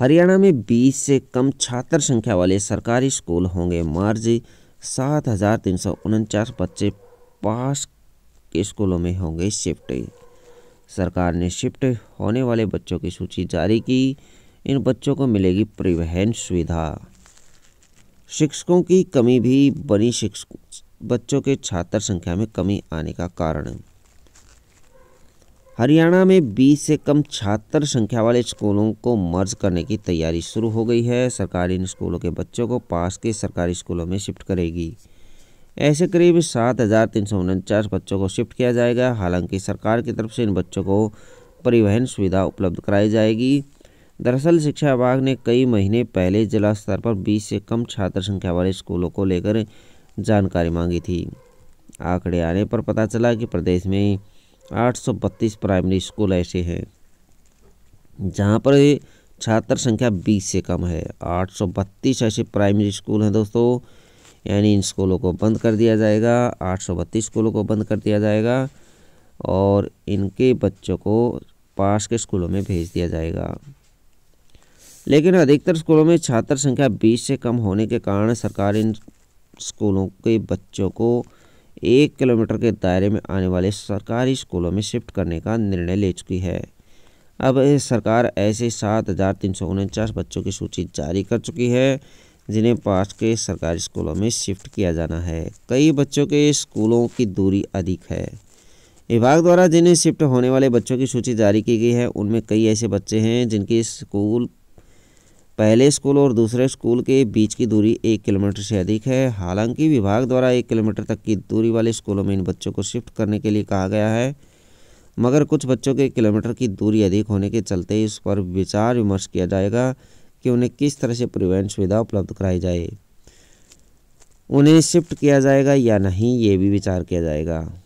हरियाणा में 20 से कम छात्र संख्या वाले सरकारी स्कूल होंगे मार्ज सात हज़ार तीन सौ उनचास बच्चे पास के स्कूलों में होंगे शिफ्ट सरकार ने शिफ्ट होने वाले बच्चों की सूची जारी की इन बच्चों को मिलेगी परिवहन सुविधा शिक्षकों की कमी भी बनी शिक्षक बच्चों के छात्र संख्या में कमी आने का कारण हरियाणा में 20 से कम छात्र संख्या वाले स्कूलों को मर्ज करने की तैयारी शुरू हो गई है सरकारी इन स्कूलों के बच्चों को पास के सरकारी स्कूलों में शिफ्ट करेगी ऐसे करीब सात हज़ार तीन सौ उनचास बच्चों को शिफ्ट किया जाएगा हालांकि सरकार की तरफ से इन बच्चों को परिवहन सुविधा उपलब्ध कराई जाएगी दरअसल शिक्षा विभाग ने कई महीने पहले जिला स्तर पर 20 से कम छात्र संख्या वाले स्कूलों को लेकर जानकारी मांगी थी आंकड़े आने पर पता चला कि प्रदेश में 832 प्राइमरी स्कूल ऐसे हैं जहाँ पर छात्र संख्या 20 से कम है 832 ऐसे प्राइमरी स्कूल हैं दोस्तों यानी इन स्कूलों को बंद कर दिया जाएगा 832 स्कूलों को बंद कर दिया जाएगा और इनके बच्चों को पास के स्कूलों में भेज दिया जाएगा लेकिन अधिकतर स्कूलों में छात्र संख्या 20 से कम होने के कारण सरकार इन स्कूलों के बच्चों को एक किलोमीटर के दायरे में आने वाले सरकारी स्कूलों में शिफ्ट करने का निर्णय ले चुकी है अब सरकार ऐसे सात हज़ार तीन सौ उनचास बच्चों की सूची जारी कर चुकी है जिन्हें पास के सरकारी स्कूलों में शिफ्ट किया जाना है कई बच्चों के स्कूलों की दूरी अधिक है विभाग द्वारा जिन्हें शिफ्ट होने वाले बच्चों की सूची जारी की गई है उनमें कई ऐसे बच्चे हैं जिनके स्कूल पहले स्कूल और दूसरे स्कूल के बीच की दूरी एक किलोमीटर से अधिक है हालांकि विभाग द्वारा एक किलोमीटर तक की दूरी वाले स्कूलों में इन बच्चों को शिफ्ट करने के लिए कहा गया है मगर कुछ बच्चों के किलोमीटर की दूरी अधिक होने के चलते इस पर विचार विमर्श किया जाएगा कि उन्हें किस तरह से परिवहन सुविधा उपलब्ध कराई जाए उन्हें शिफ्ट किया जाएगा या नहीं ये भी विचार किया जाएगा